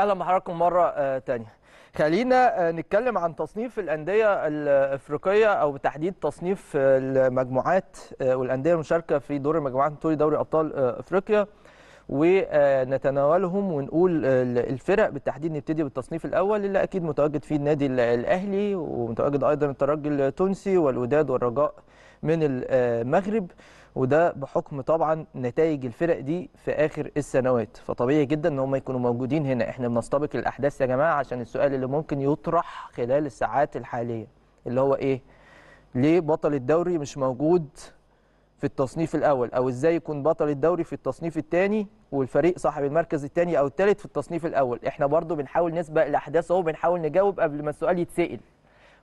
اهلا بحضراتكم مره آه، تانية خلينا آه، نتكلم عن تصنيف الانديه الافريقيه او بالتحديد تصنيف المجموعات آه، والانديه المشاركه في دور المجموعات بطوله دوري ابطال افريقيا ونتناولهم ونقول الفرق بالتحديد نبتدي بالتصنيف الاول اللي اكيد متواجد فيه النادي الاهلي ومتواجد ايضا الترجي التونسي والوداد والرجاء من المغرب وده بحكم طبعا نتائج الفرق دي في اخر السنوات فطبيعي جدا ان هم يكونوا موجودين هنا احنا بنستبق الاحداث يا جماعه عشان السؤال اللي ممكن يطرح خلال الساعات الحاليه اللي هو ايه ليه بطل الدوري مش موجود في التصنيف الاول او ازاي يكون بطل الدوري في التصنيف الثاني والفريق صاحب المركز الثاني او الثالث في التصنيف الاول احنا برضو بنحاول نسبق الاحداث اهو بنحاول نجاوب قبل ما السؤال يتسال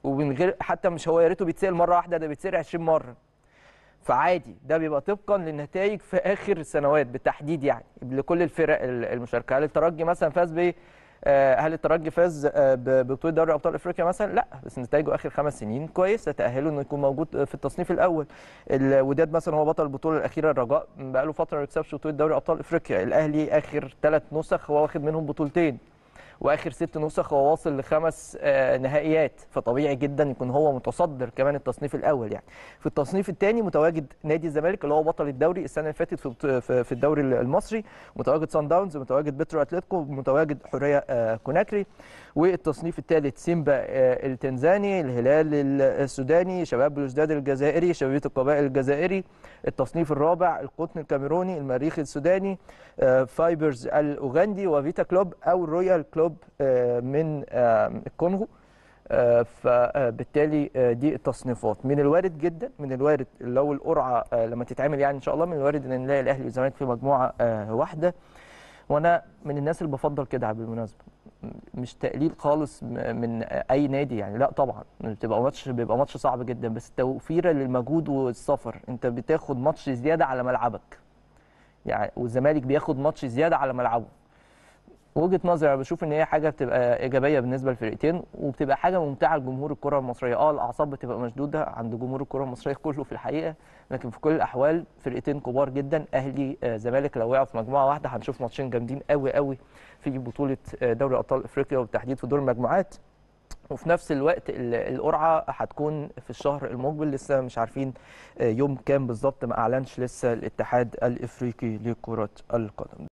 ومن غير حتى مش هو يا ريته بيتسال مره واحده ده بيتسال 20 مره فعادي ده بيبقى طبقا للنتائج في اخر السنوات بالتحديد يعني لكل الفرق المشاركه هل الترجي مثلا فاز ب آه، هل الترجي فاز آه، ببطوله دوري ابطال افريقيا مثلا؟ لا بس نتائجه اخر خمس سنين كويسه تاهله انه يكون موجود في التصنيف الاول. الوداد مثلا هو بطل البطوله الاخيره الرجاء بقى له فتره ما بيكسبش بطوله دوري ابطال افريقيا، الاهلي اخر ثلاث نسخ هو واخد منهم بطولتين. واخر ست نسخ هو واصل لخمس آه، نهائيات فطبيعي جدا يكون هو متصدر كمان التصنيف الاول يعني في التصنيف الثاني متواجد نادي الزمالك اللي هو بطل الدوري السنه اللي فاتت في الدوري المصري متواجد سان داونز متواجد بترو اتلتيكو متواجد حريه آه، كوناكري والتصنيف الثالث سيمبا آه، التنزاني الهلال السوداني شباب بلوزداد الجزائري شبابيه القبائل الجزائري التصنيف الرابع القطن الكاميروني المريخ السوداني فايبرز الاوغندي وفيتا كلوب او رويال كلوب الشباب آه، من آه، الكونغو آه، فبالتالي دي التصنيفات من الوارد جدا من الوارد لو القرعه لما تتعمل يعني ان شاء الله من الوارد ان نلاقي الاهلي والزمالك في مجموعه واحده وانا من الناس اللي بفضل كده بالمناسبه مش تقليل خالص من اي نادي يعني لا طبعا بتبقى ماتش بيبقى ماتش صعب جدا بس توفيرا للمجهود والسفر انت بتاخد ماتش زياده على ملعبك يعني والزمالك بياخد ماتش زياده على ملعبه وجهه نظري انا بشوف ان هي حاجه بتبقى ايجابيه بالنسبه للفرقتين وبتبقى حاجه ممتعه لجمهور الكره المصريه اه الاعصاب بتبقى مشدوده عند جمهور الكره المصريه كله في الحقيقه لكن في كل الاحوال فرقتين كبار جدا اهلي آه، زمالك لو وقعوا في مجموعه واحده هنشوف ماتشين جامدين قوي قوي في بطوله آه، دوري ابطال افريقيا وبالتحديد في دور المجموعات وفي نفس الوقت القرعه هتكون في الشهر المقبل لسه مش عارفين آه، يوم كام بالظبط ما اعلنش لسه الاتحاد الافريقي لكره القدم